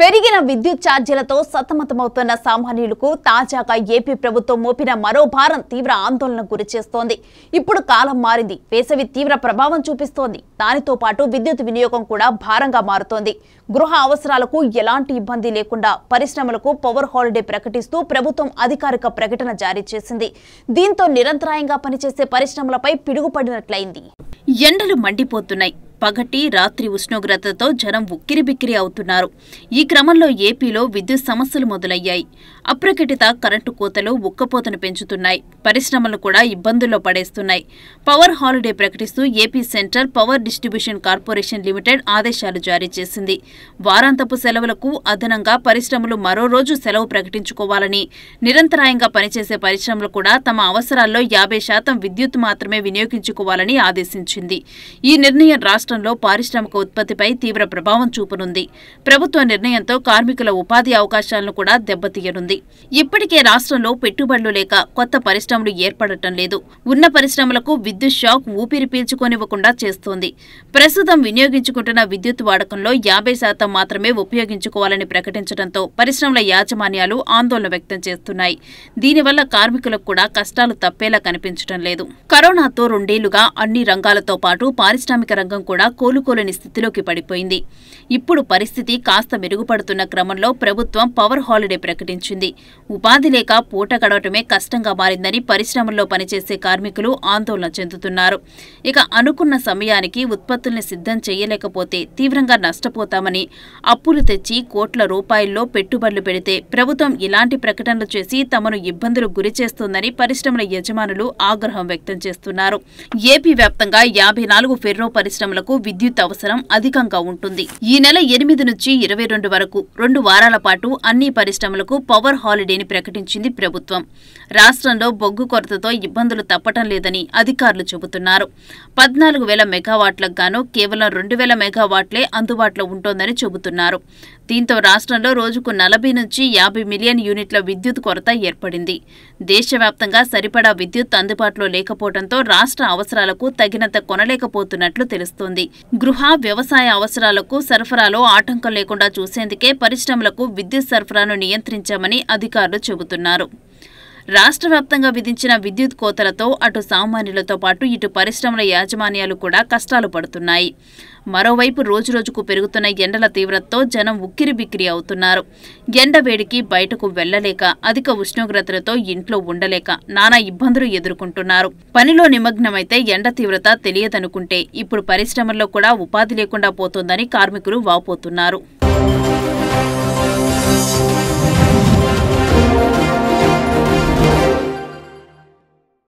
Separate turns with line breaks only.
పెరిగిన విద్యుత్ ఛార్జీలతో సతమతమవుతున్న సామాన్యులకు తాజాగా ఏపీ ప్రభుత్వం మోపిన మరో భారం తీవ్ర ఆందోళనకు గురిచేస్తోంది ఇప్పుడు కాలం మారింది వేసవి తీవ్ర ప్రభావం చూపిస్తోంది దానితో పాటు విద్యుత్ వినియోగం కూడా భారంగా మారుతోంది గృహ అవసరాలకు ఎలాంటి ఇబ్బంది లేకుండా పరిశ్రమలకు పవర్ హాలిడే ప్రకటిస్తూ ప్రభుత్వం అధికారిక ప్రకటన జారీ చేసింది దీంతో నిరంతరాయంగా పనిచేసే పరిశ్రమలపై పిడుగుపడినట్లయింది ఎండలు మండిపోతున్నాయి పగటి రాత్రి ఉష్ణోగ్రతతో జనం ఉక్కిరిబిక్కిరి అవుతున్నారు ఈ క్రమంలో ఏపీలో విద్యుత్ సమస్యలు మొదలయ్యాయి అప్రకటిత కరెంటు కోతలు ఉక్కపోతను పెంచుతున్నాయి పరిశ్రమలు కూడా ఇబ్బందుల్లో పడేస్తున్నాయి పవర్ హాలిడే ప్రకటిస్తూ AP central power distribution corporation limited ఆదేశాలు జారీ చేసింది వారాంతపు సెలవులకు అదనంగా పరిశ్రమలు మరో రోజు సెలవు ప్రకటించుకోవాలని నిరంతరాయంగా పనిచేసే పరిశ్రమలు కూడా తమ అవసరాల్లో యాభై శాతం విద్యుత్ మాత్రమే వినియోగించుకోవాలని ఆదేశించింది ఈ నిర్ణయం రాష్ట్రంలో పారిశ్రామిక ఉత్పత్తిపై తీవ్ర ప్రభావం చూపనుంది ప్రభుత్వ నిర్ణయంతో కార్మికుల ఉపాధి అవకాశాలను కూడా దెబ్బతీయనుంది ఉంది ఇప్పటికే రాష్ట్రంలో పెట్టుబడులు లేక కొత్త పరిశ్రమలు ఏర్పడటం లేదు ఉన్న పరిశ్రమలకు విద్యుత్ షాక్ ఊపిరి పీల్చుకోనివ్వకుండా చేస్తోంది ప్రస్తుతం వినియోగించుకుంటున్న విద్యుత్ వాడకంలో యాభై శాతం మాత్రమే ఉపయోగించుకోవాలని ప్రకటించడంతో పరిశ్రమల యాజమాన్యాలు ఆందోళన వ్యక్తం చేస్తున్నాయి దీనివల్ల కార్మికులకు కూడా కష్టాలు తప్పేలా కనిపించడం లేదు కరోనాతో రెండేళ్లుగా అన్ని రంగాలతో పాటు పారిశ్రామిక రంగం కూడా కోలుకోలేని స్థితిలోకి పడిపోయింది ఇప్పుడు పరిస్థితి కాస్త మెరుగుపడుతున్న క్రమంలో ప్రభుత్వం పవర్ హాలిడే ప్రకటించింది పెరిగింది ఉపాధి లేక పూట గడవటమే కష్టంగా మారిందని పరిశ్రమల్లో పనిచేసే కార్మికులు ఆందోళన చెందుతున్నారు ఇక అనుకున్న సమయానికి ఉత్పత్తుల్ని సిద్ధం చేయలేకపోతే తీవ్రంగా నష్టపోతామని అప్పులు తెచ్చి కోట్ల రూపాయల్లో పెట్టుబడులు పెడితే ప్రభుత్వం ఇలాంటి ప్రకటనలు చేసి తమను ఇబ్బందులు గురిచేస్తోందని పరిశ్రమల యజమానులు ఆగ్రహం వ్యక్తం చేస్తున్నారు ఏపీ వ్యాప్తంగా యాభై నాలుగు ఫెర్రో పరిశ్రమలకు విద్యుత్ అవసరం అధికంగా ఉంటుంది ఈ నెల ఎనిమిది నుంచి ఇరవై రెండు వరకు రెండు వారాల పాటు అన్ని పరిశ్రమలకు పవర్ హాలిడేని ప్రకటించింది ప్రభుత్వం రాష్ట్రంలో బొగ్గు కొరతతో ఇబ్బందులు తప్పటం లేదని అధికారులు చెబుతున్నారు పద్నాలుగు వేల మెగావాట్లకు గాను కేవలం రెండు వేల మెగావాట్లే అందుబాటులో ఉంటోందని చెబుతున్నారు దీంతో రాష్ట్రంలో రోజుకు నలభై నుంచి యాభై మిలియన్ యూనిట్ల విద్యుత్ కొరత ఏర్పడింది దేశవ్యాప్తంగా సరిపడా విద్యుత్ అందుబాటులో లేకపోవడంతో రాష్ట్ర అవసరాలకు తగినంత కొనలేకపోతున్నట్లు తెలుస్తోంది గృహ వ్యవసాయ అవసరాలకు సరఫరాలో ఆటంకం లేకుండా చూసేందుకే పరిశ్రమలకు విద్యుత్ సరఫరాను నియంత్రించామని అధికారులు చెబుతున్నారు రాష్ట్ర వ్యాప్తంగా విధించిన విద్యుత్ కోతలతో అటు సామాన్యులతో పాటు ఇటు పరిశ్రమల యాజమాన్యాలు కూడా కష్టాలు పడుతున్నాయి మరోవైపు రోజురోజుకు పెరుగుతున్న ఎండల తీవ్రతతో జనం ఉక్కిరి బిక్కిరి అవుతున్నారు ఎండ వేడికి బయటకు వెళ్లలేక అధిక ఉష్ణోగ్రతలతో ఇంట్లో ఉండలేక నానా ఇబ్బందులు ఎదుర్కొంటున్నారు పనిలో నిమగ్నమైతే ఎండ తీవ్రత తెలియదనుకుంటే ఇప్పుడు పరిశ్రమల్లో కూడా ఉపాధి లేకుండా పోతోందని కార్మికులు వాపోతున్నారు